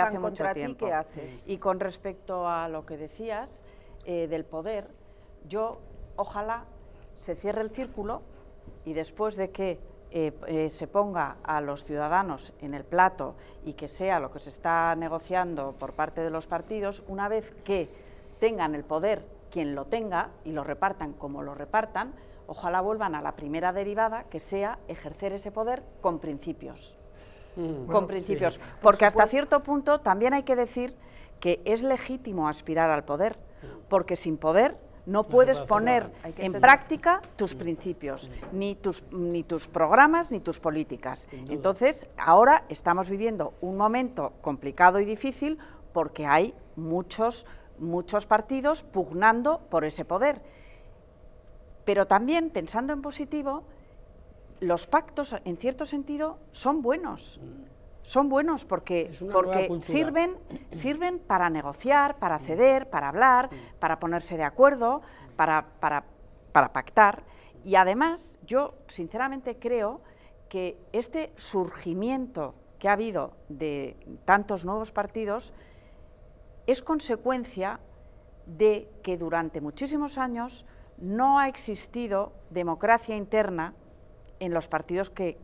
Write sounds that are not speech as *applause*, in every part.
hace mucho tiempo. Y con respecto a lo que decías eh, del poder, yo ojalá se cierre el círculo y después de que eh, eh, se ponga a los ciudadanos en el plato y que sea lo que se está negociando por parte de los partidos, una vez que tengan el poder quien lo tenga y lo repartan como lo repartan, ojalá vuelvan a la primera derivada, que sea ejercer ese poder con principios. Mm. con principios. Porque hasta cierto punto también hay que decir que es legítimo aspirar al poder, porque sin poder no puedes poner en práctica mm. tus mm. principios, ni tus, ni tus programas, ni tus políticas. Entonces, ahora estamos viviendo un momento complicado y difícil porque hay muchos, muchos partidos pugnando por ese poder. Pero también, pensando en positivo, los pactos, en cierto sentido, son buenos. Son buenos porque, porque sirven, *clears throat* sirven para negociar, para ceder, para hablar, mm. para ponerse de acuerdo, para, para, para pactar. Y además, yo sinceramente creo que este surgimiento que ha habido de tantos nuevos partidos es consecuencia de que durante muchísimos años no ha existido democracia interna en los partidos que,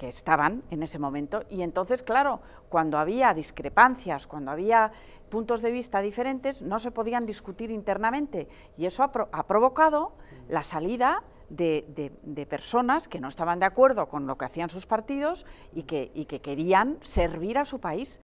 estaban en ese momento. Y entonces, claro, cuando había discrepancias, cuando había puntos de vista diferentes, no se podían discutir internamente. Y eso ha, provocado la salida de, personas que no estaban de acuerdo con lo que hacían sus partidos y que, y que querían servir a su país